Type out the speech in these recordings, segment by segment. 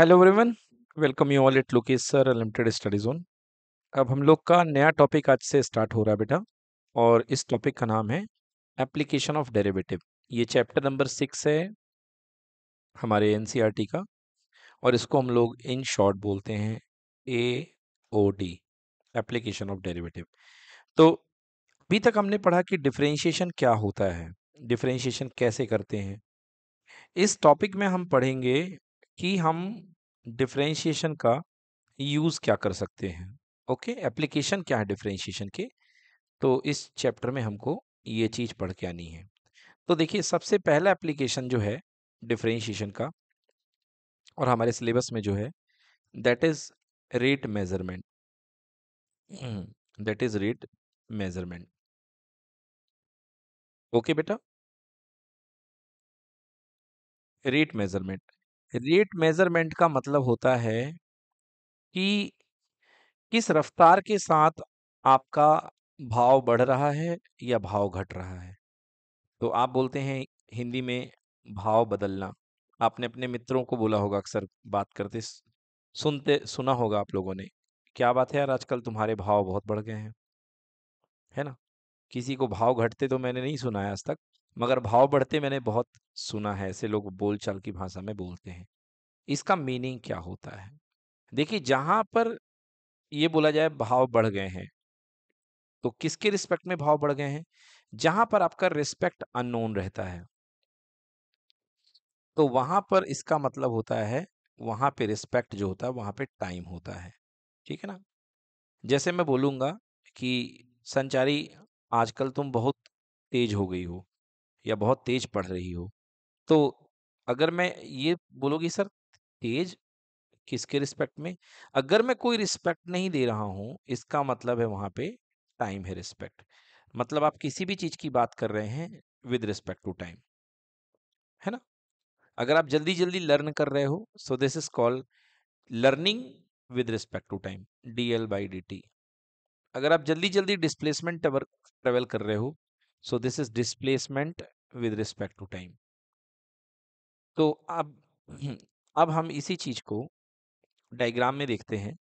Hello everyone welcome you all it Lokesh sir unlimited study zone अब हम लोग का नया टॉपिक आज से स्टार्ट हो रहा है बेटा और इस टॉपिक का नाम है एप्लीकेशन ऑफ डेरिवेटिव ये चैप्टर नंबर सिक्स है हमारे एन e का और इसको हम लोग इन शॉर्ट बोलते हैं A O D application of derivative तो अभी तक हमने पढ़ा कि डिफ्रेंशिएशन क्या होता है डिफ्रेंशिएशन कैसे करते हैं इस टॉपिक में हम पढ़ेंगे कि हम डिफ्रेंशिएशन का यूज़ क्या कर सकते हैं ओके एप्लीकेशन क्या है डिफ्रेंशिएशन के तो इस चैप्टर में हमको ये चीज़ पढ़ के आनी है तो देखिए सबसे पहला एप्लीकेशन जो है डिफ्रेंशिएशन का और हमारे सिलेबस में जो है that is rate measurement hmm, that is rate measurement okay बेटा रेट मेजरमेंट रेट मेजरमेंट का मतलब होता है कि किस रफ्तार के साथ आपका भाव बढ़ रहा है या भाव घट रहा है तो आप बोलते हैं हिंदी में भाव बदलना आपने अपने मित्रों को बोला होगा अक्सर बात करते सुनते सुना होगा आप लोगों ने क्या बात है यार आजकल तुम्हारे भाव बहुत बढ़ गए हैं है ना किसी को भाव घटते तो मैंने नहीं सुना है आज तक मगर भाव बढ़ते मैंने बहुत सुना है ऐसे लोग बोलचाल की भाषा में बोलते हैं इसका मीनिंग क्या होता है देखिए जहां पर ये बोला जाए भाव बढ़ गए हैं तो किसके रिस्पेक्ट में भाव बढ़ गए हैं जहां पर आपका रिस्पेक्ट अननोन रहता है तो वहां पर इसका मतलब होता है वहां पे रिस्पेक्ट जो होता है वहां पे टाइम होता है ठीक है ना जैसे मैं बोलूंगा कि संचारी आजकल तुम बहुत तेज हो गई हो या बहुत तेज पढ़ रही हो तो अगर मैं ये बोलोगी सर तेज किसके रिस्पेक्ट में अगर मैं कोई रिस्पेक्ट नहीं दे रहा हूँ इसका मतलब है वहाँ पे टाइम है रिस्पेक्ट मतलब आप किसी भी चीज़ की बात कर रहे हैं विद रिस्पेक्ट टू टाइम है ना अगर आप जल्दी जल्दी लर्न कर रहे हो so this is called learning with respect to time D L by D T अगर आप जल्दी जल्दी डिस्प्लेसमेंट ट्रेवल कर रहे हो so this is displacement with respect to time तो अब अब हम इसी चीज को डायग्राम में देखते हैं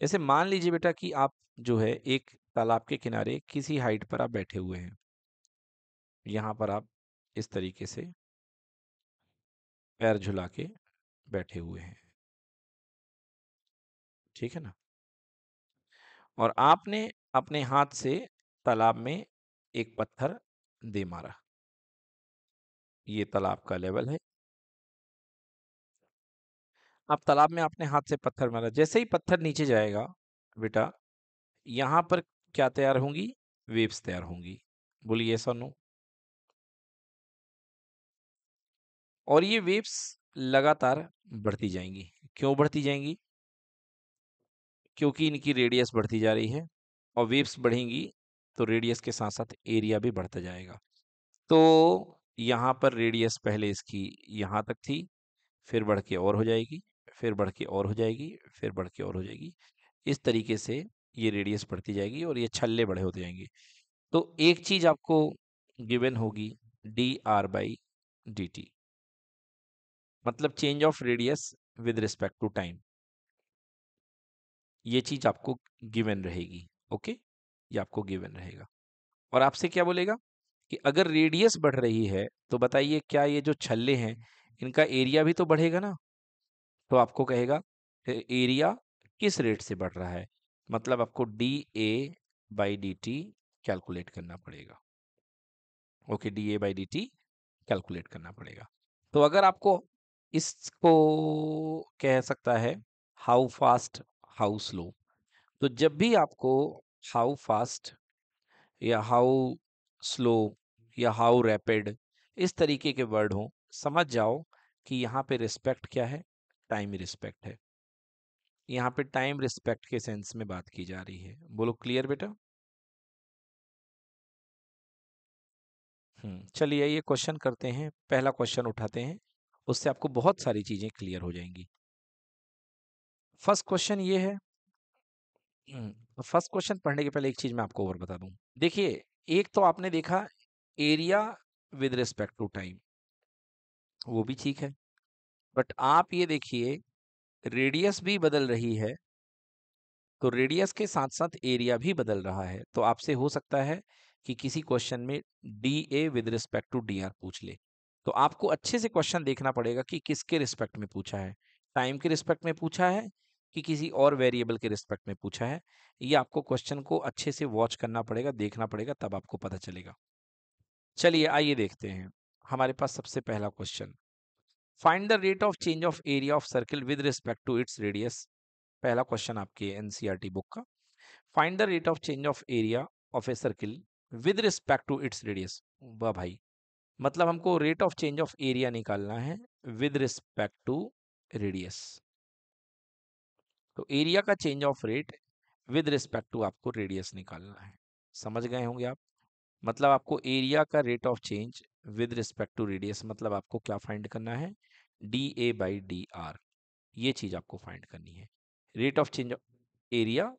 जैसे मान लीजिए बेटा कि आप जो है एक तालाब के किनारे किसी हाइट पर आप बैठे हुए हैं यहाँ पर आप इस तरीके से पैर झुला के बैठे हुए हैं ठीक है ना और आपने अपने हाथ से तालाब में एक पत्थर दे मारा ये तालाब का लेवल है अब तालाब में आपने हाथ से पत्थर मारा जैसे ही पत्थर नीचे जाएगा बेटा यहां पर क्या तैयार होंगी वेव्स तैयार होंगी बोलिए ऐसा नो और ये वेव्स लगातार बढ़ती जाएंगी क्यों बढ़ती जाएंगी क्योंकि इनकी रेडियस बढ़ती जा रही है और वेव्स बढ़ेंगी तो रेडियस के साथ साथ एरिया भी बढ़ता जाएगा तो यहाँ पर रेडियस पहले इसकी यहाँ तक थी फिर बढ़ के और हो जाएगी फिर बढ़ के और हो जाएगी फिर बढ़ के और हो जाएगी इस तरीके से ये रेडियस बढ़ती जाएगी और ये छल्ले बड़े होते जाएंगे तो एक चीज़ आपको गिवन होगी D R by D T मतलब change of radius with respect to time ये चीज़ आपको गिवन रहेगी ओके ये आपको गिवन रहेगा और आपसे क्या बोलेगा कि अगर रेडियस बढ़ रही है तो बताइए क्या ये जो छल्ले हैं इनका एरिया भी तो बढ़ेगा ना तो आपको कहेगा एरिया किस रेट से बढ़ रहा है मतलब आपको D A by D T calculate करना पड़ेगा okay D A by D T calculate करना पड़ेगा तो अगर आपको इसको कह सकता है हाउ फास्ट हाउ स्लो तो जब भी आपको how fast या हाउ स्लो या हाउ रैपिड इस तरीके के वर्ड हों समझ जाओ कि यहाँ पे रिस्पेक्ट क्या है टाइम रिस्पेक्ट है यहाँ पे टाइम रिस्पेक्ट के सेंस में बात की जा रही है बोलो क्लियर बेटा हम्म, चलिए ये क्वेश्चन करते हैं पहला क्वेश्चन उठाते हैं उससे आपको बहुत सारी चीजें क्लियर हो जाएंगी फर्स्ट क्वेश्चन ये है हम्म, फर्स्ट क्वेश्चन पढ़ने के पहले एक चीज मैं आपको और बता दूं देखिए एक तो आपने देखा area with respect to time वो भी ठीक है बट आप ये देखिए रेडियस भी बदल रही है तो रेडियस के साथ साथ एरिया भी बदल रहा है तो आपसे हो सकता है कि किसी क्वेश्चन में D A with respect to D R पूछ ले तो आपको अच्छे से क्वेश्चन देखना पड़ेगा कि किसके रिस्पेक्ट में पूछा है टाइम के रिस्पेक्ट में पूछा है कि किसी और वेरिएबल के रिस्पेक्ट में पूछा है ये आपको क्वेश्चन को अच्छे से वॉच करना पड़ेगा देखना पड़ेगा तब आपको पता चलेगा चलिए आइए देखते हैं हमारे पास सबसे पहला question find the rate of change of area of circle with respect to its radius पहला क्वेश्चन आपके एनसीईआरटी बुक e का find the rate of change of area of a circle with respect to its radius वाह भाई मतलब हमको rate of change of area निकालना है with respect to radius तो एरिया का change of rate with respect to आपको radius निकालना है समझ गए होंगे आप मतलब आपको एरिया का rate of change with respect to radius मतलब आपको क्या फाइंड करना है D A by D R ये चीज़ आपको फाइंड करनी है rate of change area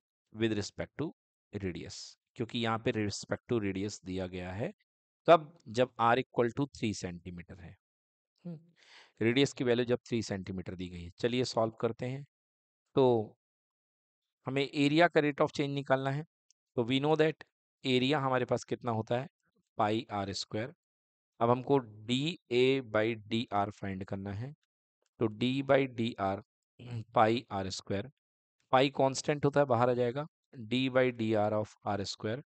with respect to radius क्योंकि यहाँ पे रिस्पेक्ट टू रेडियस दिया गया है कब जब R equal to three centimetre है हम्म। रेडियस की वैल्यू जब थ्री सेंटीमीटर दी गई है चलिए सॉल्व करते हैं तो हमें एरिया का रेट ऑफ चेंज निकालना है तो वी नो दैट एरिया हमारे पास कितना होता है पाई आर स्क्वायर अब हमको D A by D R find करना है तो D by D R pi are square pi constant होता है बाहर आ जाएगा D by D R of R square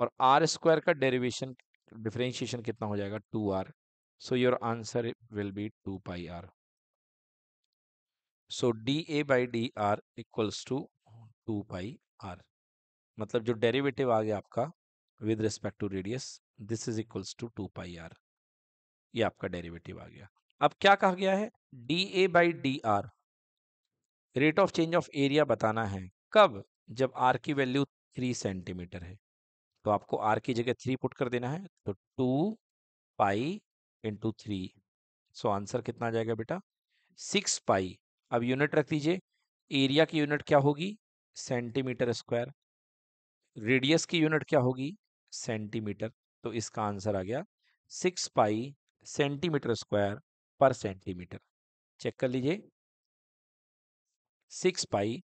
और आर स्क्वायर का डेरिवेशन डिफ्रेंशिएशन कितना हो जाएगा two R so your answer will be two pi R so D A by D R equals to two by R मतलब जो derivative आ गया आपका with respect to radius this is equals to two pi R ये आपका derivative आ गया अब क्या कहा गया है D A by D R rate of change of area बताना है कब जब आर की वैल्यू थ्री सेंटीमीटर है तो आपको आर की जगह थ्री पुट कर देना है तो two pi into three so answer कितना आ जाएगा बेटा सिक्स पाई अब यूनिट रख दीजिए एरिया की यूनिट क्या होगी सेंटीमीटर स्क्वायर रेडियस की यूनिट क्या होगी सेंटीमीटर तो इसका आंसर आ गया six pi centimetre square per centimetre check कर लीजिए six pi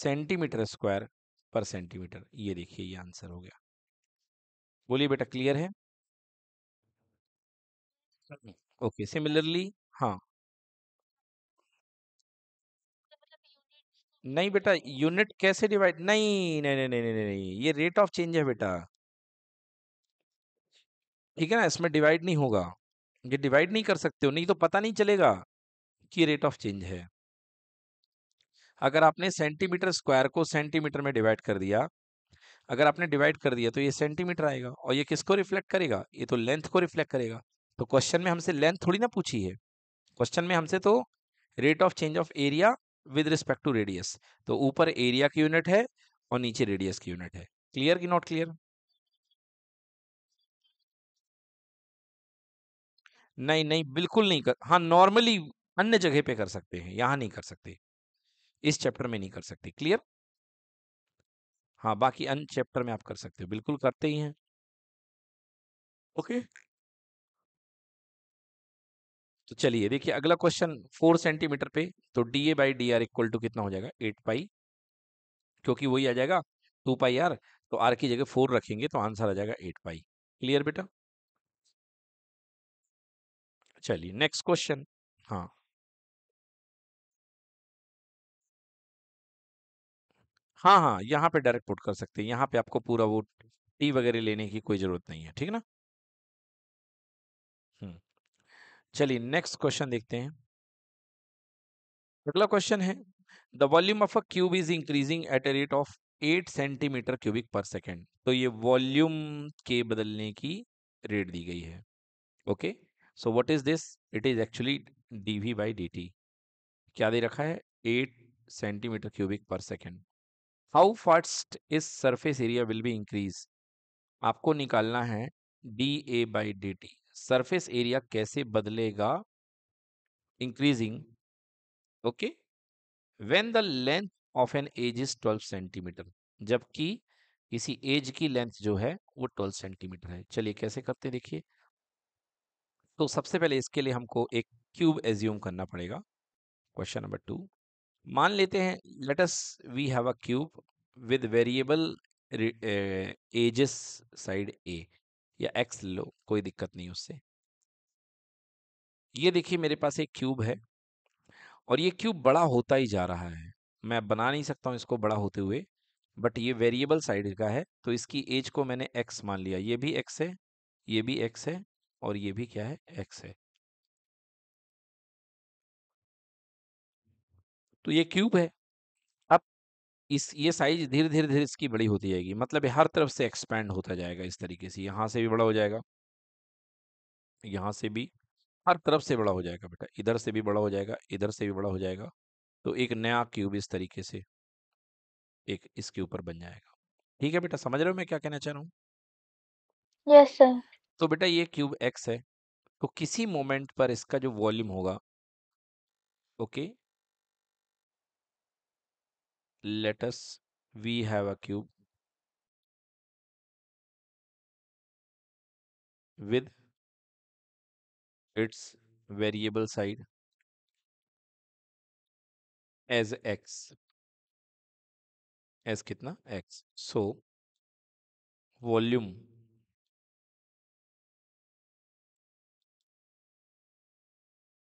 centimetre square per centimetre ये देखिए ये आंसर हो गया बोलिए बेटा क्लियर है ओके सिमिलरली हाँ नहीं बेटा यूनिट कैसे डिवाइड नहीं नहीं नहीं नहीं नहीं नहीं ये रेट ऑफ चेंज है बेटा ठीक है ना इसमें डिवाइड नहीं होगा ये डिवाइड नहीं कर सकते हो नहीं तो पता नहीं चलेगा कि रेट ऑफ चेंज है अगर आपने सेंटीमीटर स्क्वायर को सेंटीमीटर में डिवाइड कर दिया अगर आपने डिवाइड कर दिया तो ये सेंटीमीटर आएगा और ये किसको रिफ्लेक्ट करेगा ये तो लेंथ को रिफ्लेक्ट करेगा तो क्वेश्चन में हमसे लेंथ थोड़ी ना पूछी है क्वेश्चन में हमसे तो rate of change of area with respect to radius तो ऊपर एरिया की यूनिट है और नीचे रेडियस की यूनिट है क्लियर की नॉट क्लियर नहीं नहीं बिल्कुल नहीं कर हाँ नॉर्मली अन्य जगह पे कर सकते हैं यहां नहीं कर सकते इस चैप्टर में नहीं कर सकते क्लियर हाँ बाकी अन्य चैप्टर में आप कर सकते हो बिल्कुल करते ही हैं ओके okay. तो चलिए देखिए अगला क्वेश्चन फोर सेंटीमीटर पे तो D A by D R equal to कितना हो जाएगा एट पाई क्योंकि वही आ जाएगा टू पाई आर तो आर की जगह फोर रखेंगे तो आंसर आ जाएगा एट पाई क्लियर बेटा चलिए नेक्स्ट क्वेश्चन हाँ हाँ हाँ यहाँ पे डायरेक्ट पुट कर सकते हैं यहाँ पे आपको पूरा वो टी वगैरह लेने की कोई जरूरत नहीं है ठीक ना चलिए नेक्स्ट क्वेश्चन देखते हैं अगला क्वेश्चन है the volume of a cube is increasing at a rate of eight centimetre cubic per second तो ये वॉल्यूम के बदलने की रेट दी गई है okay so what is this it is actually D we by D T क्या दे रखा है eight centimetre cubic per second how fast is surface area will be increase आपको निकालना है D A by D T surface area कैसे बदलेगा increasing okay when the length of an edge is 12 centimetre जबकि किसी एज की length जो है वो 12 सेंटीमीटर है चलिए कैसे करते देखिए तो सबसे पहले इसके लिए हमको एक क्यूब एज्यूम करना पड़ेगा क्वेश्चन नंबर टू मान लेते हैं let's we have a cube with variable edges side A या एक्स ले लो कोई दिक्कत नहीं उससे ये देखिए मेरे पास एक क्यूब है और ये क्यूब बड़ा होता ही जा रहा है मैं बना नहीं सकता हूँ इसको बड़ा होते हुए बट ये वेरिएबल साइड का है तो इसकी एज को मैंने एक्स मान लिया ये भी एक्स है ये भी एक्स है और ये भी क्या है एक्स है तो ये क्यूब है इस ये साइज धीरे धीरे धीरे इसकी बड़ी होती जाएगी मतलब हर तरफ से एक्सपेंड होता जाएगा इस तरीके से यहाँ से भी बड़ा हो जाएगा यहाँ से भी हर तरफ से बड़ा हो जाएगा बेटा इधर से भी बड़ा हो जाएगा इधर से भी बड़ा हो जाएगा तो एक नया क्यूब इस तरीके से एक इसके ऊपर बन जाएगा ठीक है बेटा समझ रहे हो मैं क्या कहना चाह रहा हूँ यस सर तो बेटा ये क्यूब एक्स है तो किसी मोमेंट पर इसका जो वॉल्यूम होगा okay let us we have a cube with its variable side as x as kitna x so volume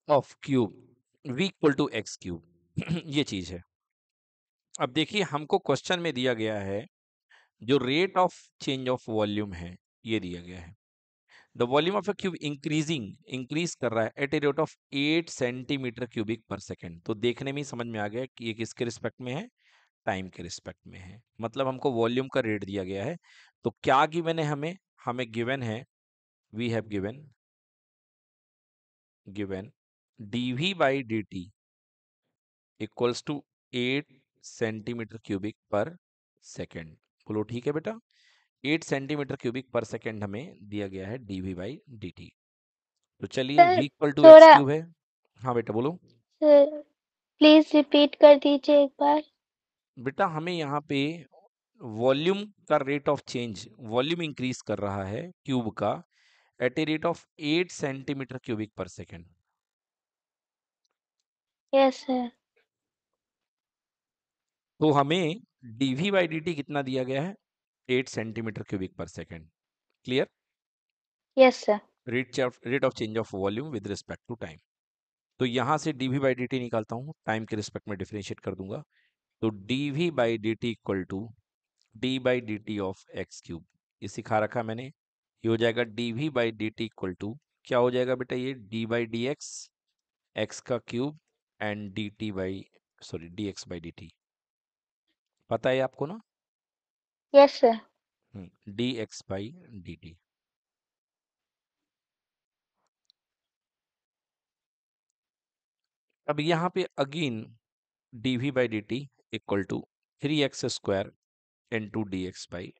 of cube v equal to x cube ये चीज है अब देखिए हमको क्वेश्चन में दिया गया है जो rate of change of volume है ये दिया गया है the volume of a cube increasing increase कर रहा है at a rate of eight centimetre cubic per second तो देखने में ही समझ में आ गया कि ये किसके रिस्पेक्ट में है टाइम के रिस्पेक्ट में है मतलब हमको वॉल्यूम का रेट दिया गया है तो क्या गिवन है हमें हमें गिवन है we have given given D we by D T equals to eight centimetre cubic per second बोलो ठीक है बेटा eight centimetre cubic per second हमें दिया गया है D we by D T तो चलिए इक्वल टू एक्स क्यूब है हाँ बेटा बोलो प्लीज रिपीट कर दीजिए एक बार बेटा हमें यहाँ पे वॉल्यूम का rate of change volume increase कर रहा है क्यूब का at a rate of eight centimetre cubic per second yes sir तो हमें D we by D T कितना दिया गया है eight centimetre cubic per second clear yes sir rate rate of change of volume with respect to time तो यहाँ से D we by D T निकालता हूँ टाइम के रिस्पेक्ट में डिफ्रेंशिएट कर दूंगा तो d we by D t equal to d by D t of x cube ये सिखा रखा मैंने ये हो जाएगा d we by D t equal to क्या हो जाएगा बेटा ये d by d x x का cube and d t by sorry d x by D t पता है आपको ना yes sir d x by D t अब यहाँ पे again D we by D t equal to three x square into d x by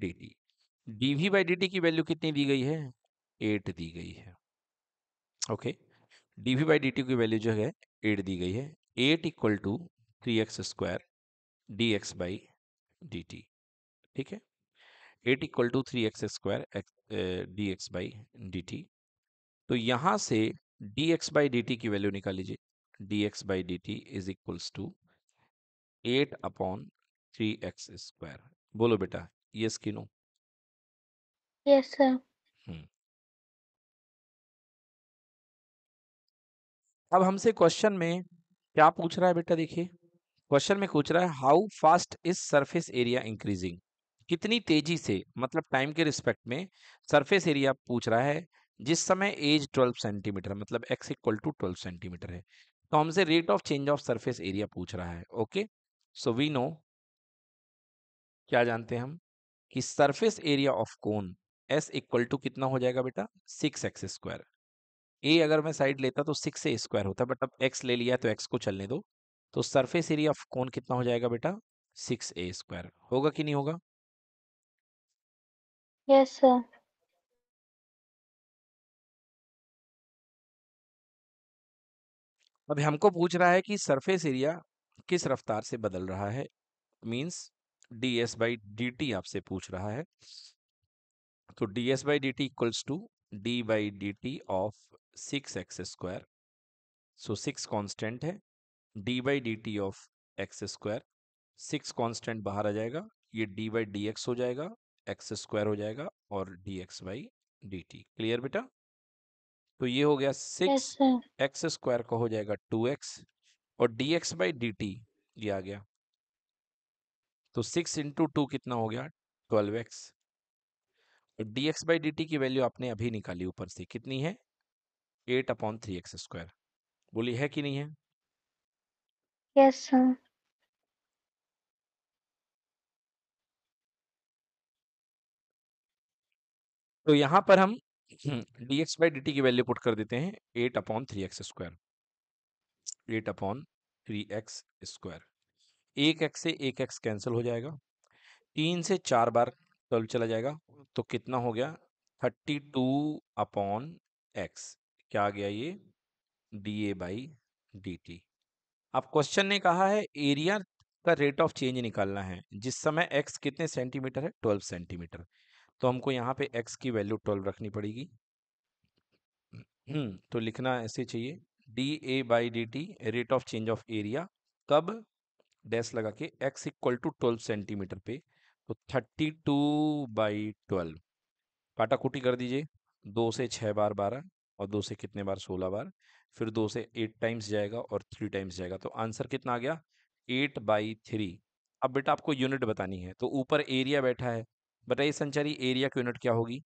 D t d we by D t की value कितनी दी गई है eight दी गई है okay d we by D t की value जो है एट दी गई है eight equal to three x square d x by D t ठीक है eight equal to three x square d x by D T तो यहाँ से d x by D t की वैल्यू निकाल लीजिए d x by D t is equals to eight upon three x square बोलो बेटा ये की नो यस सर अब हमसे क्वेश्चन में क्या पूछ रहा है बेटा देखिए क्वेश्चन में पूछ रहा है how fast is surface area increasing कितनी तेजी से मतलब टाइम के रिस्पेक्ट में सरफेस एरिया पूछ रहा है जिस समय एज 12 सेंटीमीटर मतलब एक्स इक्वल टू 12 सेंटीमीटर है तो हमसे rate of change of surface area पूछ रहा है ओके सो वी नो क्या जानते हैं हम कि surface area of cone s equal to कितना हो जाएगा बेटा सिक्स एक्स स्क्वायर ए अगर मैं साइड लेता तो सिक्स ए स्क्वायर होता बट अब एक्स ले लिया तो एक्स को चलने दो तो सरफेस एरिया ऑफ कौन कितना हो जाएगा बेटा सिक्स ए स्क्वायर होगा कि नहीं होगा यस सर अभी हमको पूछ रहा है कि सरफेस एरिया किस रफ्तार से बदल रहा है means d s by D t आपसे पूछ रहा है तो d s by D T equals to d by D t of six x square so six constant है d by D t of x square six constant बाहर आ जाएगा ये डी बाई डी एक्स हो जाएगा x square हो जाएगा और d x by D t clear बेटा तो ये हो गया सिक्स एक्स स्क्वायर का हो जाएगा टू एक्स और d x by D t ये आ गया तो सिक्स इंटू टू कितना हो गया ट्वेल्व एक्स और d x by D t की वैल्यू आपने अभी निकाली ऊपर से कितनी है eight upon three x square बोली है कि नहीं है yes sir तो यहां पर हम dx by dt की वैल्यू पुट कर देते हैं eight upon three x square eight upon three x square एक एक्स से एक एक्स कैंसिल हो जाएगा तीन से चार बार ट्वेल्व चला जाएगा तो कितना हो गया थर्टी टू अपॉन एक्स क्या आ गया ये d A by D t अब क्वेश्चन ने कहा है एरिया का रेट ऑफ चेंज निकालना है जिस समय एक्स कितने सेंटीमीटर है ट्वेल्व सेंटीमीटर तो हमको यहाँ पे एक्स की वैल्यू ट्वेल्व रखनी पड़ेगी हम्म, तो लिखना ऐसे चाहिए d A by D t rate of change of area कब डैश लगा के x equal to twelve centimetre पे तो थर्टी टू बाई ट्वेल्व काटा कुटी कर दीजिए दो से छः बार बारह और दो से कितने बार सोलह बार फिर दो से एट टाइम्स जाएगा और थ्री टाइम्स जाएगा तो आंसर कितना आ गया एट बाई थ्री अब बेटा आपको यूनिट बतानी है तो ऊपर एरिया बैठा है बताइए संचारी एरिया की यूनिट क्या होगी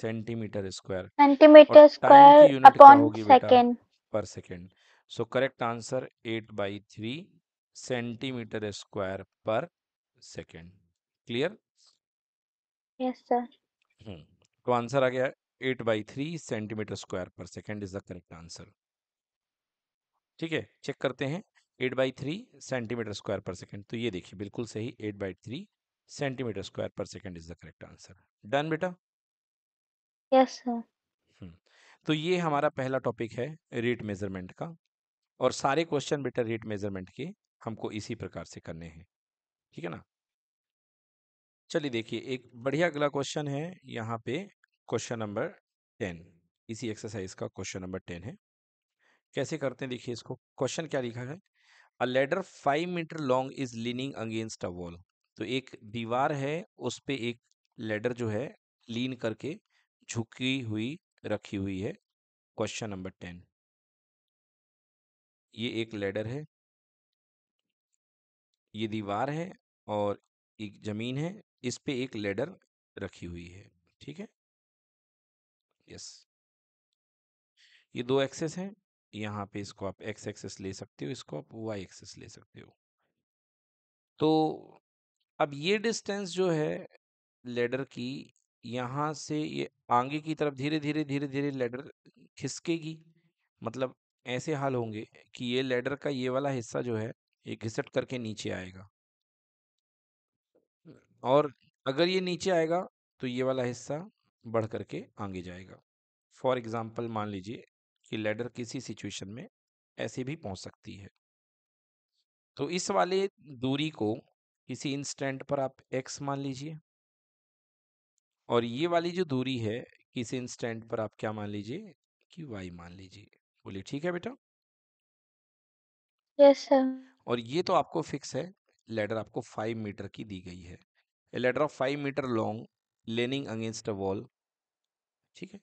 centimetre square centimetre square upon second पर second so correct answer eight by three centimetre square पर सेकेंड क्लियर यस सर तो आंसर आ गया eight by three centimetre square पर second is the correct answer ठीक है चेक करते हैं eight by three centimetre square पर सेकेंड तो ये देखिए बिल्कुल सही eight by three centimetre square पर second is the correct answer done बेटा यस सर तो ये हमारा पहला टॉपिक है रेट मेजरमेंट का और सारे क्वेश्चन बेटा रेट मेजरमेंट के हमको इसी प्रकार से करने हैं ठीक है ना चलिए देखिए एक बढ़िया अगला क्वेश्चन है यहाँ पे क्वेश्चन नंबर टेन इसी एक्सरसाइज का क्वेश्चन नंबर टेन है कैसे करते हैं देखिए इसको क्वेश्चन क्या लिखा है a ladder five metre long is leaning against a wall तो एक दीवार है उस पर एक लेडर जो है लीन करके झुकी हुई रखी हुई है क्वेश्चन नंबर टेन ये एक लेडर है ये दीवार है और एक जमीन है इस पे एक लेडर रखी हुई है ठीक है यस ये दो एक्सेस हैं यहाँ पे इसको आप एक्स एक्सेस ले सकते हो इसको आप वाई एक्सेस ले सकते हो तो अब ये डिस्टेंस जो है लेडर की यहाँ से ये आगे की तरफ धीरे धीरे धीरे धीरे लेडर खिसकेगी मतलब ऐसे हाल होंगे कि ये लेडर का ये वाला हिस्सा जो है ये घिसट करके नीचे आएगा और अगर ये नीचे आएगा तो ये वाला हिस्सा बढ़ करके आगे जाएगा फॉर एग्ज़ाम्पल मान लीजिए कि लेडर किसी सिचुएशन में ऐसे भी पहुंच सकती है तो इस वाले दूरी को किसी इंस्टेंट पर आप एक्स मान लीजिए और ये वाली जो दूरी है किसी इंस्टेंट पर आप क्या मान लीजिए कि वाई मान लीजिए बोलिए ठीक है बेटा यस सर और ये तो आपको फिक्स है लेडर आपको फाइव मीटर की दी गई है ladder of five metre long leaning against a wall ठीक है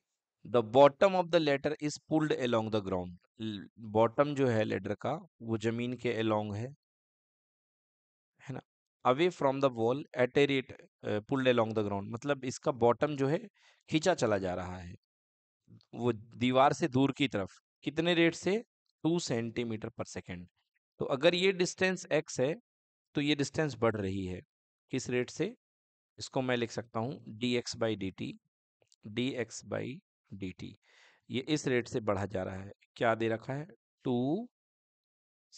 the bottom of the ladder is pulled along the ground bottom जो है लेटर का वो जमीन के अलोंग है है ना away from the wall at a rate pulled along the ground मतलब इसका बॉटम जो है खींचा चला जा रहा है वो दीवार से दूर की तरफ कितने रेट से टू सेंटीमीटर पर सेकेंड तो अगर ये डिस्टेंस एक्स है तो ये डिस्टेंस बढ़ रही है किस रेट से इसको मैं लिख सकता हूँ d x by D t d x by d ये इस रेट से बढ़ा जा रहा है क्या दे रखा है टू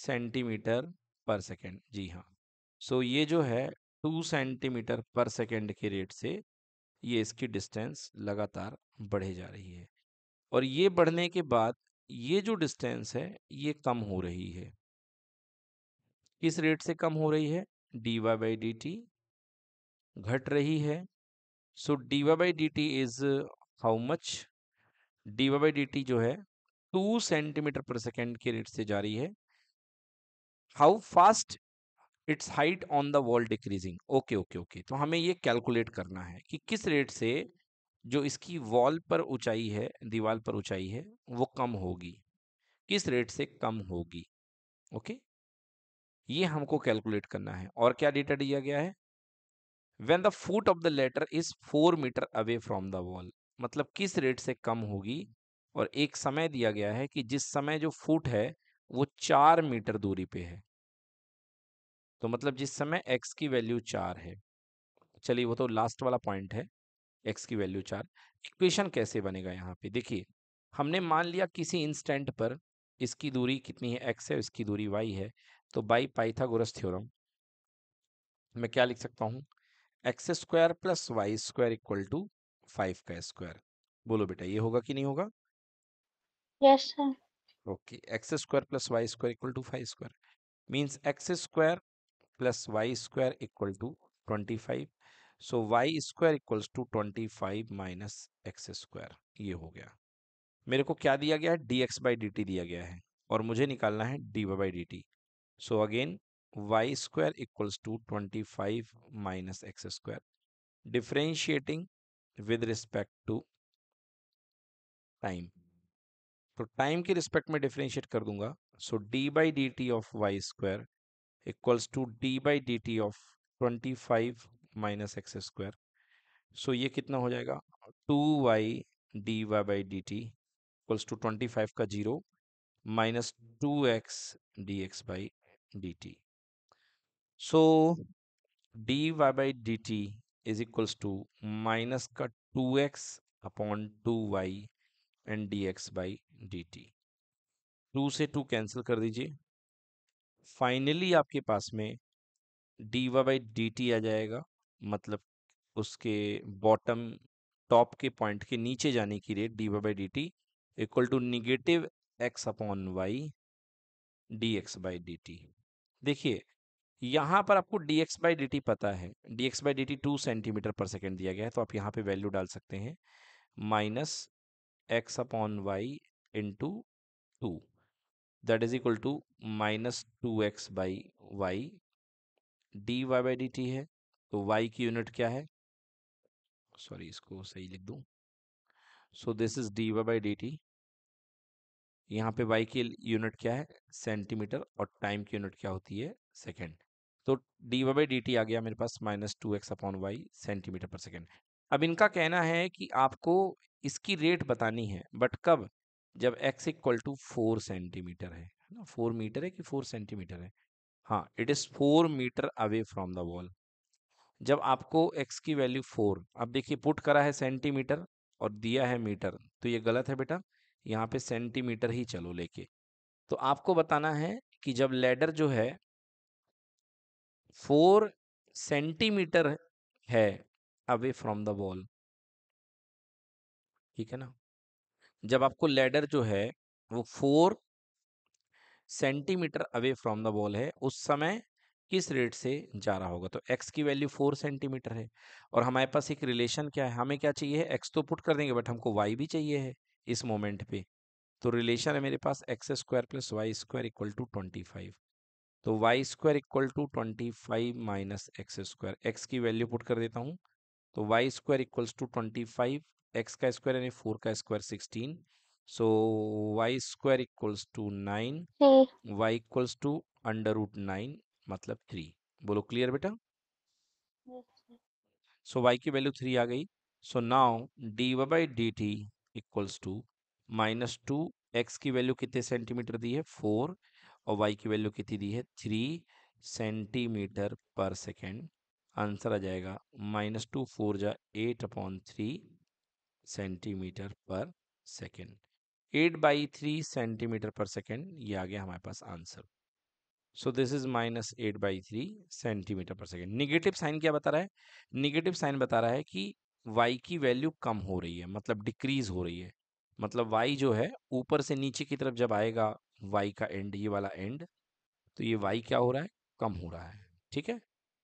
सेंटीमीटर पर सेकेंड जी हाँ सो so ये जो है टू सेंटीमीटर पर सेकेंड के रेट से ये इसकी डिस्टेंस लगातार बढ़े जा रही है और ये बढ़ने के बाद ये जो डिस्टेंस है ये कम हो रही है किस रेट से कम हो रही है d y by D t घट रही है so d y by D t is how much d y d t जो है टू सेंटीमीटर पर सेकेंड के रेट से जा रही है how fast its height on the wall decreasing okay okay okay तो हमें ये कैलकुलेट करना है कि किस रेट से जो इसकी वॉल पर ऊंचाई है दीवार पर ऊंचाई है वो कम होगी किस रेट से कम होगी ओके ये हमको कैलकुलेट करना है और क्या डेटा दिया गया है when the foot of the ladder is four metre away from the wall मतलब किस रेट से कम होगी और एक समय दिया गया है कि जिस समय जो फुट है वो चार मीटर दूरी पे है तो मतलब जिस समय एक्स की वैल्यू चार है चलिए वो तो लास्ट वाला पॉइंट है एक्स की वैल्यू चार इक्वेशन कैसे बनेगा यहाँ पे देखिए हमने मान लिया किसी इंस्टेंट पर इसकी दूरी कितनी है एक्स है इसकी दूरी वाई है तो बाई पाइथागोरस थ्योरम मैं क्या लिख सकता हूँ x square plus y square equal to five का स्क्वायर बोलो बेटा ये होगा कि नहीं होगा yes sir okay equal to five square means x square plus y square equal to twenty five so y square to twenty five minus x square ये हो गया मेरे को क्या दिया गया है d x by D t दिया गया है और मुझे निकालना है d y by D t so again y square equals to twenty five minus x square differentiating with respect to time तो टाइम के रिस्पेक्ट में डिफ्रेंशिएट कर दूंगा so d by D t of y square equals to d by D t of twenty five minus x square so ये कितना हो जाएगा two y d y by D T equals to twenty five का zero minus two x d x by D t so d y by D t is equals to minus का two x upon two y and x by D t two से two cancel कर दीजिए finally आपके पास में d y by D t आ जाएगा मतलब उसके बॉटम टॉप के पॉइंट के नीचे जाने की rate d y by D t equal to negative x upon y d x by D t देखिए यहाँ पर आपको d x by D t पता है d x by D t two centimetre पर सेकेंड दिया गया है तो आप यहाँ पे वैल्यू डाल सकते हैं minus x upon y into two that is equal to minus two x by y d y by D t है तो वाई की यूनिट क्या है सॉरी इसको सही लिख दूँ so this is d y by D t यहाँ पे वाई की यूनिट क्या है सेंटीमीटर और टाइम की यूनिट क्या होती है सेकेंड तो d y by D t आ गया मेरे पास minus two x upon y centimetre पर सेकेंड अब इनका कहना है कि आपको इसकी रेट बतानी है बट कब जब x equal to four centimetre है ना फोर मीटर है कि फोर सेंटीमीटर है हाँ it is four metre away from the wall जब आपको एक्स की वैल्यू फोर अब देखिए पुट करा है सेंटीमीटर और दिया है मीटर तो ये गलत है बेटा यहाँ पे सेंटीमीटर ही चलो लेके तो आपको बताना है कि जब लेडर जो है फोर सेंटीमीटर है अवे फ्रॉम द वॉल ठीक है ना जब आपको लेडर जो है वो four centimetre away from the wall है उस समय किस रेट से जा रहा होगा तो एक्स की वैल्यू फोर सेंटीमीटर है और हमारे पास एक रिलेशन क्या है हमें क्या चाहिए एक्स तो पुट कर देंगे बट हमको वाई भी चाहिए है इस मोमेंट पे तो रिलेशन है मेरे पास x square plus y square equal to twenty five तो y square equal to twenty five minus x square x की वैल्यू पुट कर देता हूँ तो y square equals to twenty five x का स्क्वायर यानी फोर का square sixteen so y square equals to nine hmm. Y equals to under root nine मतलब three बोलो क्लियर बेटा सो वाई की वैल्यू थ्री आ गई so now d y by D T equals to minus two x की value कितने centimetre दी है four और वाई की वैल्यू कितनी दी है थ्री सेंटीमीटर पर सेकेंड आंसर आ जाएगा माइनस टू फोर जा एट अपॉन थ्री सेंटीमीटर पर second eight by three centimetre पर सेकेंड ये आ गया हमारे पास answer so this is minus eight by three centimetre पर सेकेंड निगेटिव साइन क्या बता रहा है निगेटिव साइन बता रहा है कि वाई की वैल्यू कम हो रही है मतलब डिक्रीज हो रही है मतलब वाई जो है ऊपर से नीचे की तरफ जब आएगा वाई का एंड ये वाला एंड तो ये वाई क्या हो रहा है कम हो रहा है ठीक है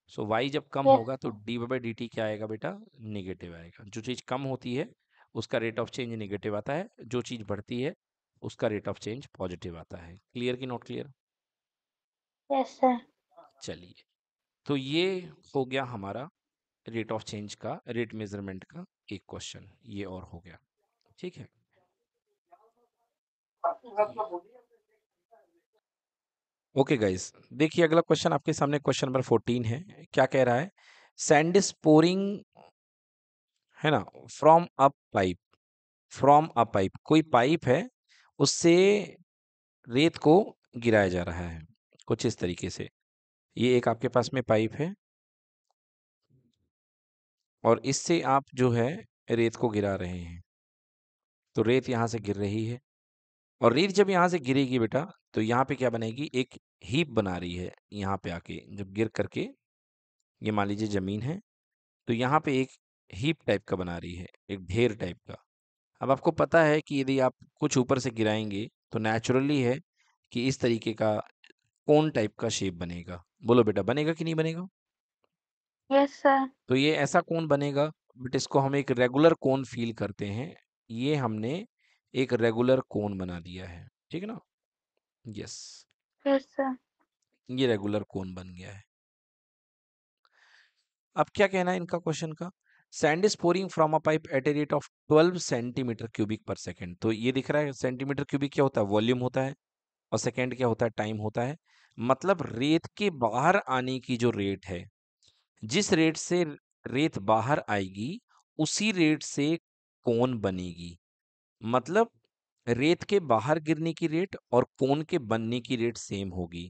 सो so, वाई जब कम तो होगा तो डी बाई डी टी क्या आएगा बेटा निगेटिव आएगा जो चीज़ कम होती है उसका रेट ऑफ चेंज निगेटिव आता है जो चीज़ बढ़ती है उसका रेट ऑफ चेंज पॉजिटिव आता है क्लियर की नॉट क्लियर यस सर चलिए तो ये हो गया हमारा रेट ऑफ चेंज का रेट मेजरमेंट का एक क्वेश्चन ये और हो गया ठीक है हाँ, हाँ, हाँ, ओके गाइज देखिए अगला क्वेश्चन आपके सामने क्वेश्चन नंबर फोर्टीन है क्या कह रहा है सैंड इज पोरिंग है ना from a pipe from a pipe कोई पाइप है उससे रेत को गिराया जा रहा है कुछ इस तरीके से ये एक आपके पास में पाइप है और इससे आप जो है रेत को गिरा रहे हैं तो रेत यहाँ से गिर रही है और रेत जब यहाँ से गिरेगी बेटा तो यहाँ पे क्या बनेगी एक हीप बना रही है यहाँ पे आके जब गिर करके ये मान लीजिए ज़मीन है तो यहाँ पे एक हीप टाइप का बना रही है एक ढेर टाइप का अब आपको पता है कि यदि आप कुछ ऊपर से गिराएंगे तो नेचुरली है कि इस तरीके का कौन टाइप का शेप बनेगा बोलो बेटा बनेगा कि नहीं बनेगा yes, तो ये ऐसा कौन बनेगा बट इसको हम एक रेगुलर कौन फील करते हैं ये हमने एक रेगुलर कौन बना दिया है ठीक है ना यस यस सर ये रेगुलर कौन बन गया है अब क्या कहना है इनका क्वेश्चन का sand is pouring from a pipe at a rate of 12 centimetre cubic per second तो ये दिख रहा है सेंटीमीटर क्यूबिक क्या होता है वॉल्यूम होता है और सेकेंड क्या होता है टाइम होता है मतलब रेत के बाहर आने की जो रेट है जिस रेट से रेत बाहर आएगी उसी रेट से कौन बनेगी मतलब रेत के बाहर गिरने की रेट और कोन के बनने की रेट सेम होगी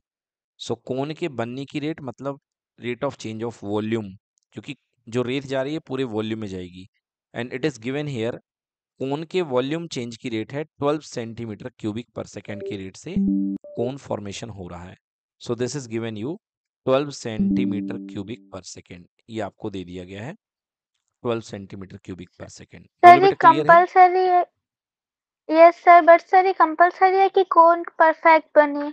सो कोन के बनने की रेट मतलब rate of change of volume क्योंकि जो रेत जा रही है पूरे वॉल्यूम में जाएगी and it is given here cone के वॉल्यूम चेंज की रेट है 12 सेंटीमीटर क्यूबिक पर सेकेंड की रेट से कोन फॉर्मेशन हो रहा है so this is given you 12 centimetre cubic per second ये आपको दे दिया गया है 12 centimetre cubic per second compulsory yes sir but sir ये कंपलसरी है कि कौन परफेक्ट बने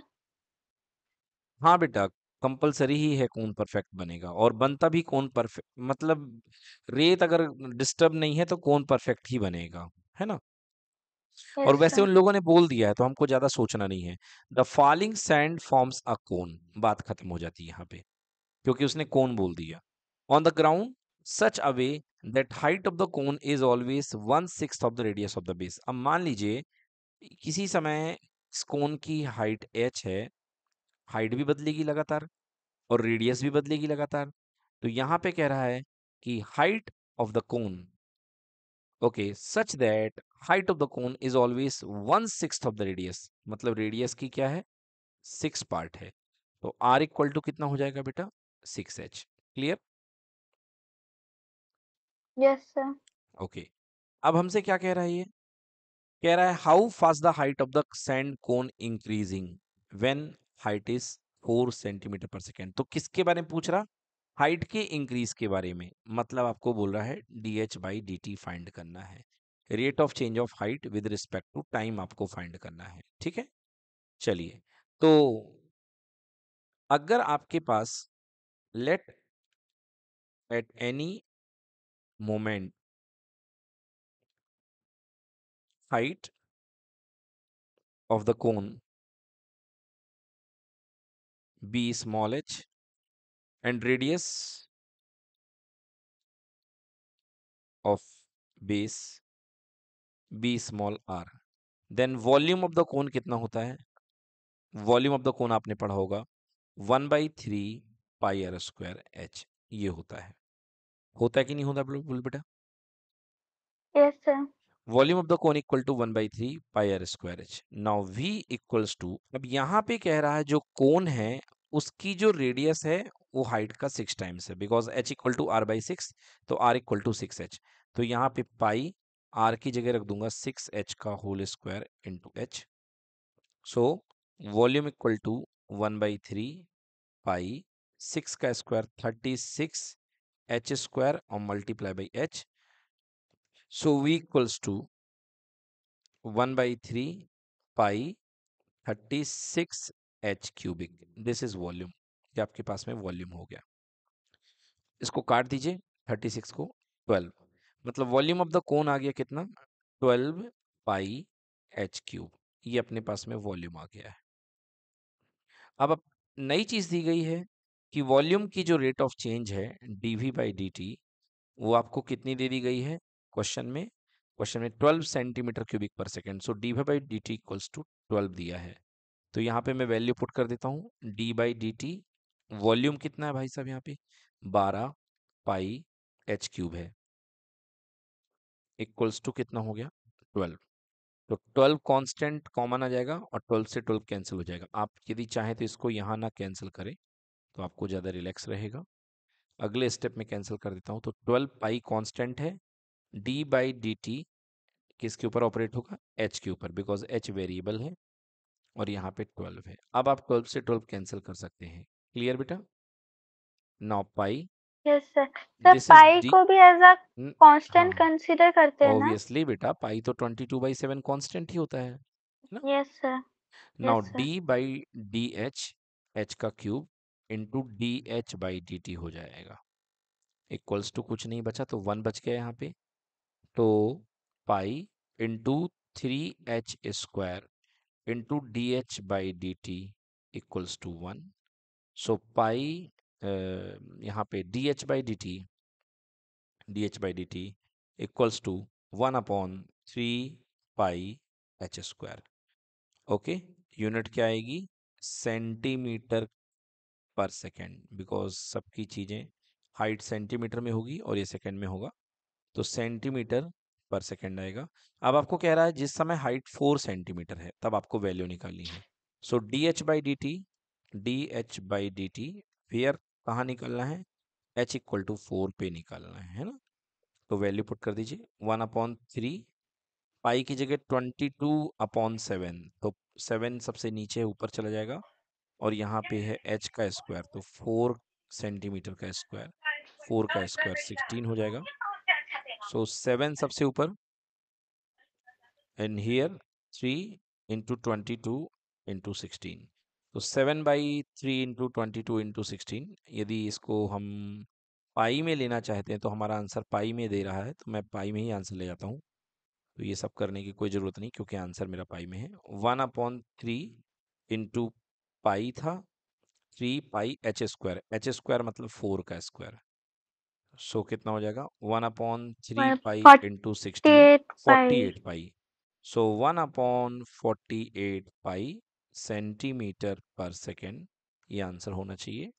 हाँ बेटा कंपलसरी ही है कौन परफेक्ट बनेगा और बनता भी कौन परफेक्ट मतलब रेत अगर डिस्टर्ब नहीं है तो कौन परफेक्ट ही बनेगा है ना और वैसे उन लोगों ने बोल दिया है तो हमको ज्यादा सोचना नहीं है the falling sand forms a cone बात खत्म हो जाती है यहाँ पे क्योंकि उसने कोन बोल दिया on the ground such a way that height of the cone is always one six of the radius of the base अब मान लीजिए किसी समय इस कोन की हाइट एच है हाइट भी बदलेगी लगातार और रेडियस भी बदलेगी लगातार तो यहाँ पे कह रहा है कि height of the cone okay such that height of the cone is always one six of the radius मतलब रेडियस की क्या है सिक्स पार्ट है तो आर इक्वल टू कितना हो जाएगा बेटा six h clear yes sir okay अब हमसे क्या कह रहा है ये कह रहा है how fast the height of the sand cone increasing when height is four centimetre पर सेकेंड तो किसके बारे में पूछ रहा हाइट के इंक्रीज के बारे में मतलब आपको बोल रहा है d h by D t find करना है rate of change of height with respect to time आपको फाइंड करना है ठीक है चलिए तो अगर आपके पास let at any moment height of the cone be small h and radius of base be small r then volume of the cone कितना होता है वॉल्यूम ऑफ द कोन आपने पढ़ा होगा one by three pi are square h ये होता है होता है कि नहीं होता बोलो बोलो बेटा yes sir volume of the cone equal to 1 by three pi are square h now we equals to अब यहाँ पे कह रहा है जो कोन है उसकी जो रेडियस है वो हाइट का सिक्स टाइम्स है because h equal to r by six तो r equal to six h तो यहाँ पे पाई आर की जगह रख दूंगा सिक्स एच का whole square into h so volume equal to one by three pi six का square thirty six h square multiply by h so so v equals to 1 by 3 pi 36 h cubic this is volume ये आपके पास में volume हो गया इसको काट दीजिए थर्टी सिक्स को ट्वेल्व मतलब वॉल्यूम ऑफ द कोन आ गया कितना ट्वेल्व पाई एच क्यूब ये अपने पास में वॉल्यूम आ गया है अब अब नई चीज दी गई है कि वॉल्यूम की जो रेट ऑफ चेंज है D we by D t वो आपको कितनी दे दी गई है क्वेश्चन में क्वेश्चन में 12 centimetre cubic per second so d we by D T equals to twelve दिया है तो यहाँ पे मैं वैल्यू पुट कर देता हूँ d by D t volume कितना है भाई साहब यहाँ पे 12 पाई एच क्यूब है इक्वल्स टू कितना हो गया 12 तो 12 कांस्टेंट कॉमन आ जाएगा और 12 से 12 कैंसिल हो जाएगा आप यदि चाहें तो इसको यहाँ ना कैंसिल करें तो आपको ज़्यादा रिलैक्स रहेगा अगले स्टेप में कैंसिल कर देता हूँ तो ट्वेल्व पाई कांस्टेंट है डी बाई डी टी किसके ऊपर ऑपरेट होगा एच के ऊपर बिकॉज एच वेरिएबल है और यहाँ पे ट्वेल्व है अब आप ट्वेल्व से ट्वेल्व कैंसिल कर सकते हैं क्लियर बेटा नौ pi Yes, sir. Sir pi को भी एज अ कांस्टेंट हाँ। कंसीडर करते हैं ना ऑब्वियसली बेटा पाई तो 22 बाय 7 ही होता है ना? Yes, sir. Now, yes, sir. D by DH, H का cube into d h by D t हो जाएगा इक्वल्स टू कुछ नहीं बचा तो वन बच गया यहाँ पे तो pi into three h square into d h by D T equals to one so pi यहाँ पे d h by D t d h by D T equals to one upon three pi h square okay unit क्या आएगी centimetre पर second because सबकी चीज़ें height centimetre में होगी और ये सेकेंड में होगा तो सेंटीमीटर पर सेकेंड आएगा अब आपको कह रहा है जिस समय हाइट फोर सेंटीमीटर है तब आपको वैल्यू निकालनी है so d h by D t d h by D t where कहाँ निकालना है एच इक्वल टू फोर पे निकालना है है ना तो वैल्यू पुट कर दीजिए वन अपॉन थ्री पाई की जगह ट्वेंटी टू अपॉन सेवन तो सेवन सबसे नीचे ऊपर चला जाएगा और यहाँ पे है एच का स्क्वायर तो फोर सेंटीमीटर का स्क्वायर फोर का स्क्वायर सिक्सटीन हो जाएगा सो सेवन सबसे ऊपर and here three into twenty two into sixteen तो seven by three into twenty two into sixteen यदि इसको हम पाई में लेना चाहते हैं तो हमारा आंसर पाई में दे रहा है तो मैं पाई में ही आंसर ले जाता हूँ तो ये सब करने की कोई ज़रूरत नहीं क्योंकि आंसर मेरा पाई में है one upon three into pi था three pi h square h square मतलब फोर का स्क्वायर सो so, कितना हो जाएगा one upon three pi into sixty forty eight pi so one upon forty eight pi centimetre पर second ये answer होना चाहिए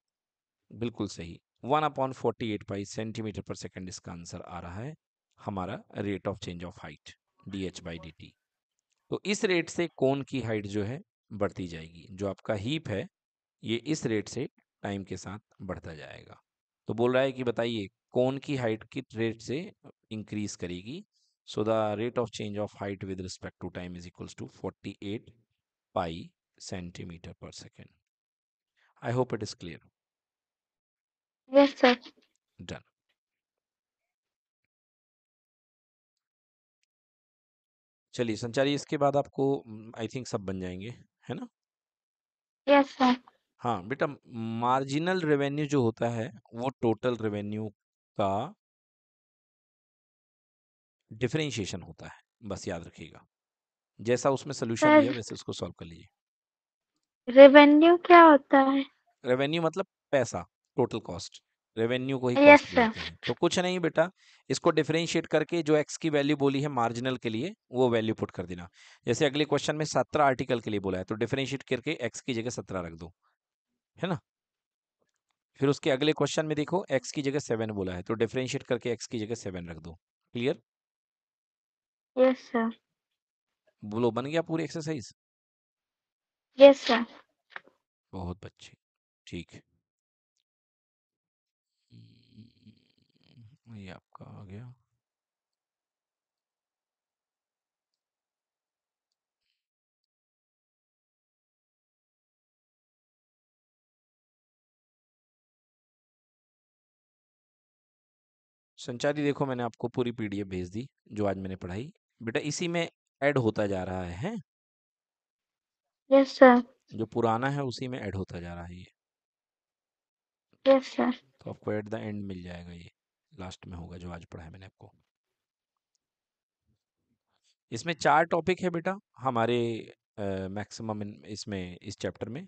बिल्कुल सही one upon forty eight pi centimetre पर सेकेंड इसका आंसर आ रहा है हमारा rate of change of height d h by D T तो इस रेट से कोन की हाइट जो है बढ़ती जाएगी जो आपका हीप है ये इस रेट से टाइम के साथ बढ़ता जाएगा तो बोल रहा है कि बताइए कौन की हाइट किस रेट से इंक्रीज करेगी so the rate of change of height with respect to time is equals to 48 pi centimetre पर second I hope it is clear done चलिए संचारी इसके बाद आपको आई थिंक सब बन जाएंगे है ना यस सर हाँ बेटा मार्जिनल रेवेन्यू जो होता है वो टोटल रेवेन्यू का डिफरेंशिएशन होता है बस याद रखिएगा जैसा उसमें सोल्यूशन दिया वैसे उसको सॉल्व कर लीजिए रेवेन्यू क्या होता है रेवेन्यू मतलब पैसा टोटल कॉस्ट हाँ रेवेन्यू को ही yes, तो कुछ नहीं बेटा इसको डिफ्रेंशिएट करके जो एक्स की वैल्यू बोली है मार्जिनल के लिए वो वैल्यू पुट कर देना जैसे अगले क्वेश्चन में सत्रह आर्टिकल के लिए बोला है तो डिफ्रेंशिएट करके एक्स की जगह सत्रह रख दो है ना फिर उसके अगले क्वेश्चन में देखो एक्स की जगह सेवन बोला है तो डिफ्रेंशिएट करके एक्स की जगह सेवन रख दो क्लियर यस सर बोलो बन गया पूरी एक्सरसाइज यस सर बहुत बच्चे ठीक है ये आपका आ गया संचारी देखो मैंने आपको पूरी पीडीएफ भेज दी जो आज मैंने पढ़ाई बेटा इसी में ऐड होता जा रहा है हैं यस सर जो पुराना है उसी में ऐड होता जा रहा है ये यस सर तो आपको एट द एंड मिल जाएगा ये लास्ट में होगा जो आज पढ़ा है मैंने आपको इसमें चार टॉपिक है बेटा हमारे मैक्सिमम इसमें इस चैप्टर में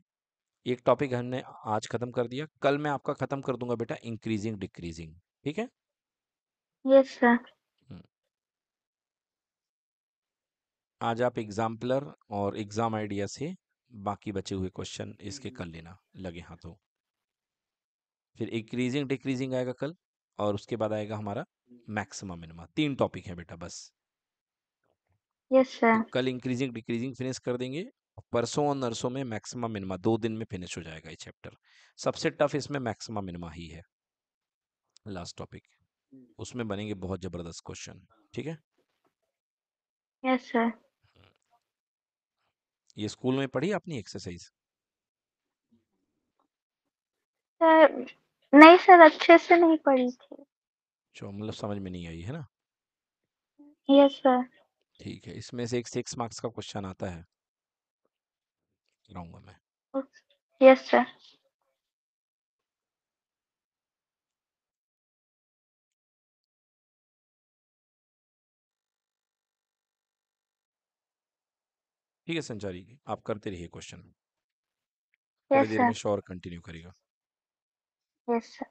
एक टॉपिक हमने आज ख़त्म कर दिया कल मैं आपका ख़त्म कर दूंगा बेटा इंक्रीजिंग डिक्रीजिंग ठीक है यस सर हम्म। आज आप एग्जाम्पलर और एग्जाम आइडिया से बाकी बचे हुए क्वेश्चन इसके कर लेना लगे हाथों फिर इंक्रीजिंग डिक्रीजिंग आएगा कल और उसके बाद आएगा हमारा मैक्सिमम मिनिमा तीन टॉपिक है बेटा बस यस सर तो कल इंक्रीजिंग डिक्रीजिंग फिनिश कर देंगे परसों और नरसों में मैक्सिमम मिनिमा दो दिन में फिनिश हो जाएगा ये चैप्टर सबसे टफ इसमें मैक्सिमम मिनिमा ही है लास्ट टॉपिक उसमें बनेंगे बहुत जबरदस्त क्वेश्चन ठीक है यस सर हम्म। ये स्कूल में पढ़ी आपने एक्सरसाइज सर नहीं सर अच्छे से नहीं पढ़ी थी जो मतलब समझ में नहीं आई है ना यस सर ठीक है इसमें से एक सिक्स मार्क्स का क्वेश्चन आता है लाऊंगा मैं यस सर ठीक है संचारी आप करते रहिए क्वेश्चन yes, थोड़ी देर में श्योर कंटिन्यू करेगा 也是。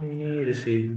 Mire, sí.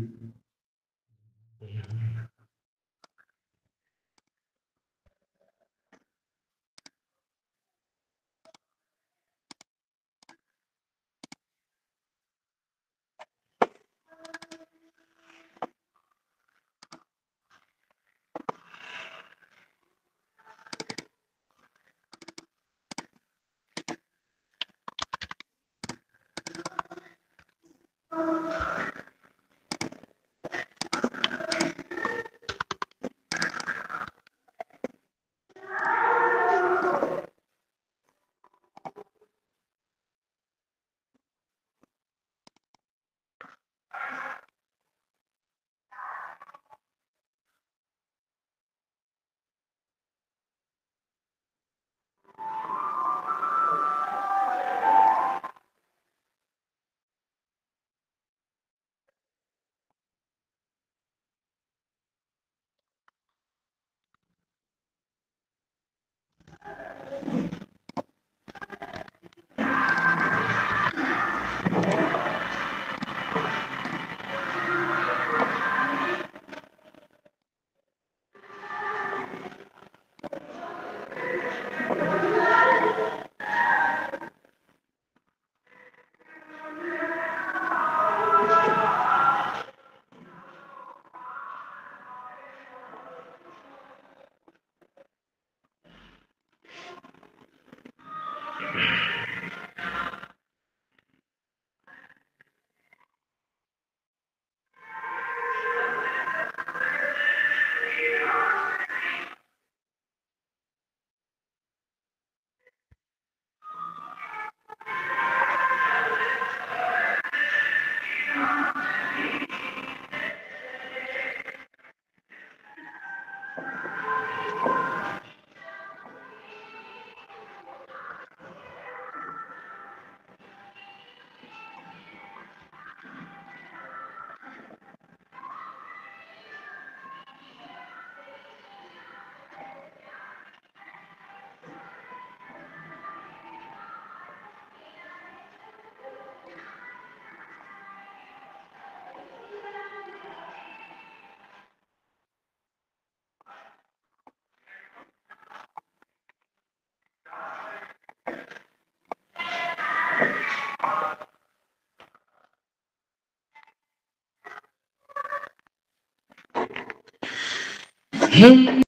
Hey.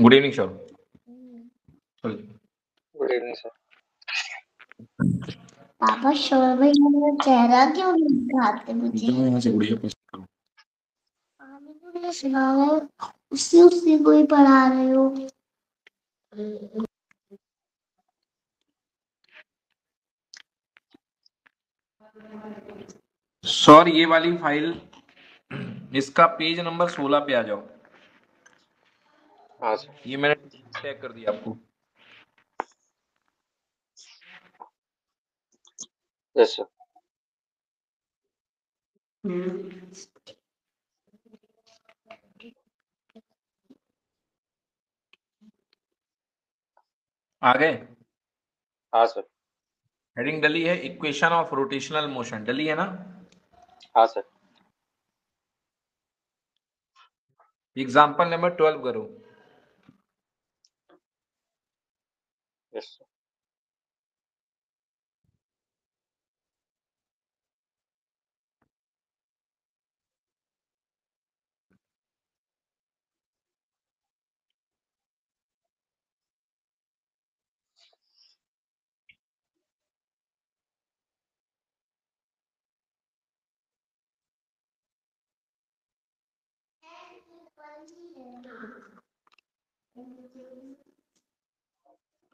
Good evening sir good evening sir पापा शोर भाई मेरा चेहरा क्यों दिखाते मुझे मैं यहां से गुड़िया पास करो आमिर को क्या सुनाओ उसी उसी को ही पढ़ा रहे हो सर ये वाली फाइल इसका पेज नंबर सोलह पे आ जाओ हाँ सर ये मैंने टैग कर दिया आपको यस सर आ गए हाँ सर हेडिंग डली है इक्वेशन ऑफ रोटेशनल मोशन डली है ना हाँ सर एग्जाम्पल नंबर ट्वेल्व करो です。Thank you.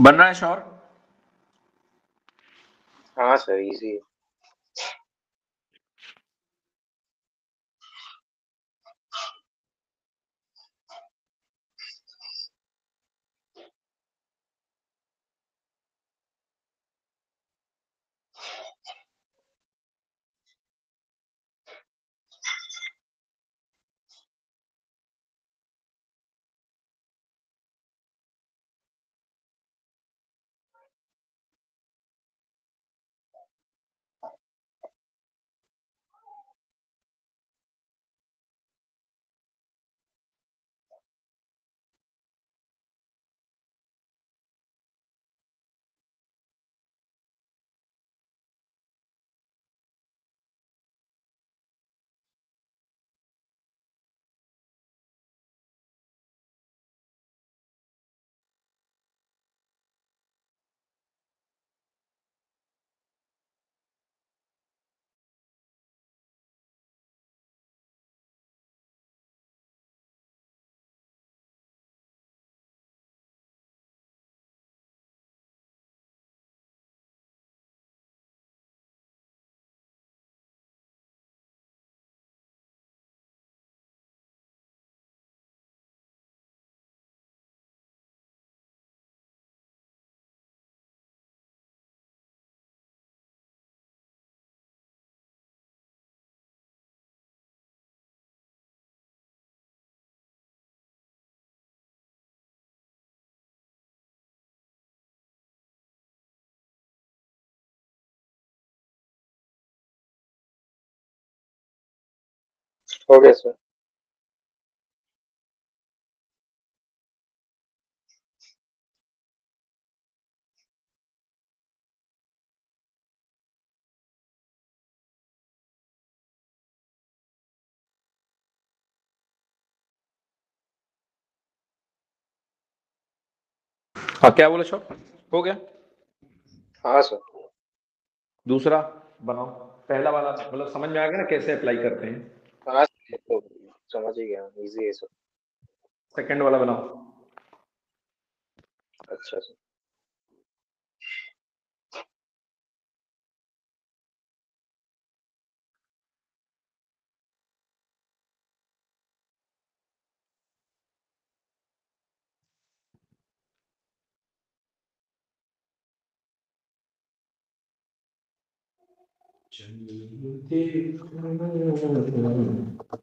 बन रहा है शोर हाँ सर इजी है हो गया सर हाँ क्या बोले शॉप हो गया हाँ सर दूसरा बनाओ पहला वाला मतलब समझ में आ गया ना कैसे अप्लाई करते हैं तो समझ ही गया इजी है सब सेकंड वाला बनाओ अच्छा सर अच्छा। Thank you.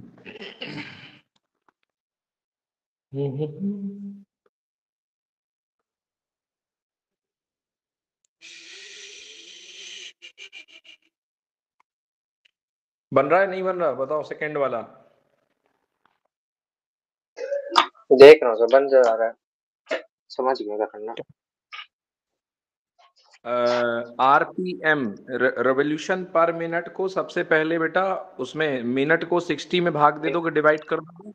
बन रहा है नहीं बन रहा बताओ सेकंड वाला देख रहा हूँ बन जा रहा है समझ गया करना आरपीएम रेवोल्यूशन पर मिनट को सबसे पहले बेटा उसमें मिनट को 60 में भाग दे दो डिवाइड कर दो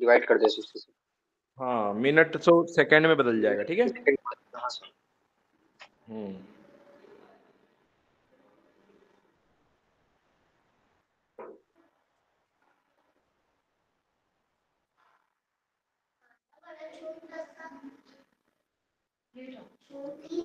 डिवाइड कर दे हाँ मिनट सो सेकंड में बदल जाएगा ठीक है हम्म Thank you.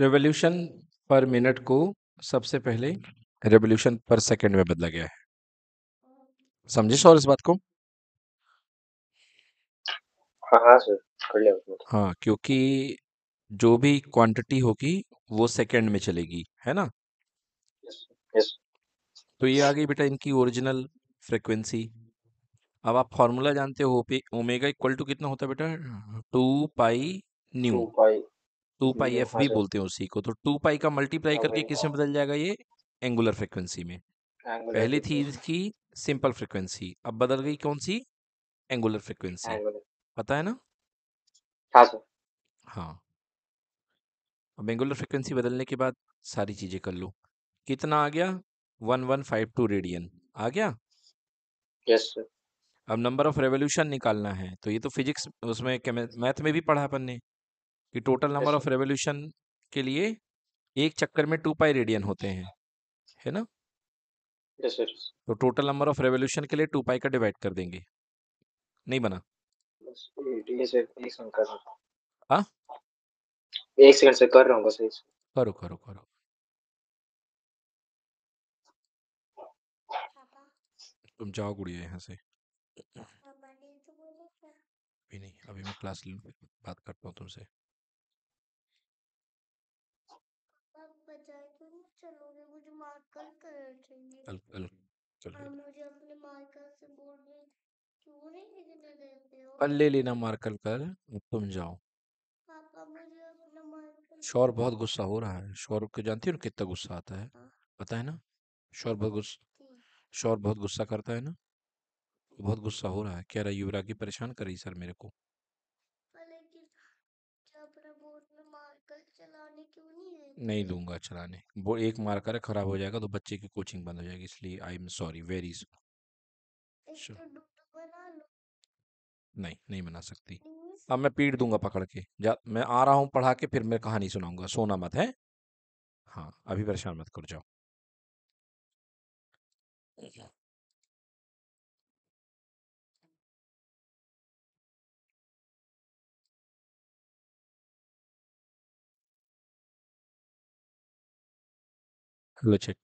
Revolution per minute को सबसे पहले रेवोल्यूशन पर सेकंड में बदला गया है समझे सर इस बात को हाँ सर हाँ क्योंकि जो भी क्वांटिटी होगी वो सेकंड में चलेगी है ना yes, yes. तो ये आ गई बेटा इनकी ओरिजिनल फ्रीक्वेंसी अब आप फॉर्मूला जानते हो ओमेगा इक्वल टू कितना होता है बेटा two pi nu two pi two pi f भी बोलते हैं उसी को तो टू पाई का मल्टीप्लाई हाँ, करके किस में तो। बदल जाएगा ये एंगुलर फ्रिक्वेंसी में पहले थी इसकी सिंपल फ्रिक्वेंसी अब बदल गई कौन सी एंगुलर फ्रिक्वेंसी पता है ना हाँ, हाँ। अब एंगुलर फ्रिक्वेंसी बदलने के बाद सारी चीजें कर लो कितना आ गया one one five two radian आ गया यस सर अब नंबर ऑफ रेवोल्यूशन निकालना है तो ये तो फिजिक्स उसमें मैथ में भी पढ़ा अपन ने कि टोटल नंबर ऑफ रेवोल्यूशन के लिए एक चक्कर में टू पाई रेडियन होते हैं है ना yes, sir. तो टोटल नंबर ऑफ रेवोल्यूशन के लिए टू पाई का डिवाइड कर देंगे नहीं बना हाँ एक सेकंड से कर रहा हूँ करो करो करो तुम जाओ गुड़िया यहाँ से अभी तो नहीं अभी मैं क्लास बात करता हूँ तुमसे चलोगे मुझे मार्कर चाहिए और हाँ, मुझे अपने मार्कर से क्यों नहीं लिखने देते हो कल ले लेना मार्कर कल तुम जाओ पापा हाँ, मुझे अपना मार्कर बहुत गुस्सा हो रहा है शोर को जानती हो ना कितना गुस्सा आता है हाँ। पता है ना शोर बहुत गुस्सा शोर बहुत गुस्सा करता है ना बहुत गुस्सा हो रहा है कह रहा है युवराज की परेशान कर रही सर मेरे को नहीं दूंगा चलाने वो एक मार कर ख़राब हो जाएगा तो बच्चे की कोचिंग बंद हो जाएगी इसलिए आई एम सॉरी वेरी तो नहीं नहीं बना सकती अब मैं पीट दूंगा पकड़ के जा मैं आ रहा हूँ पढ़ा के फिर मैं कहानी सुनाऊंगा सोना मत है हाँ अभी परेशान मत कर जाओ Let's check.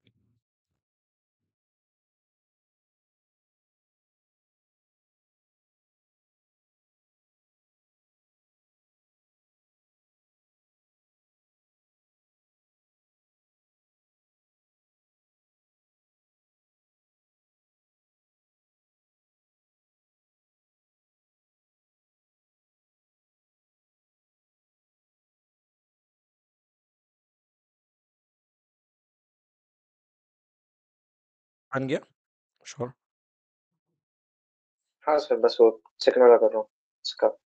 बन गया? श्योर। हाँ सर, बस वो सिग्नल का कर रहा हूँ, उसका।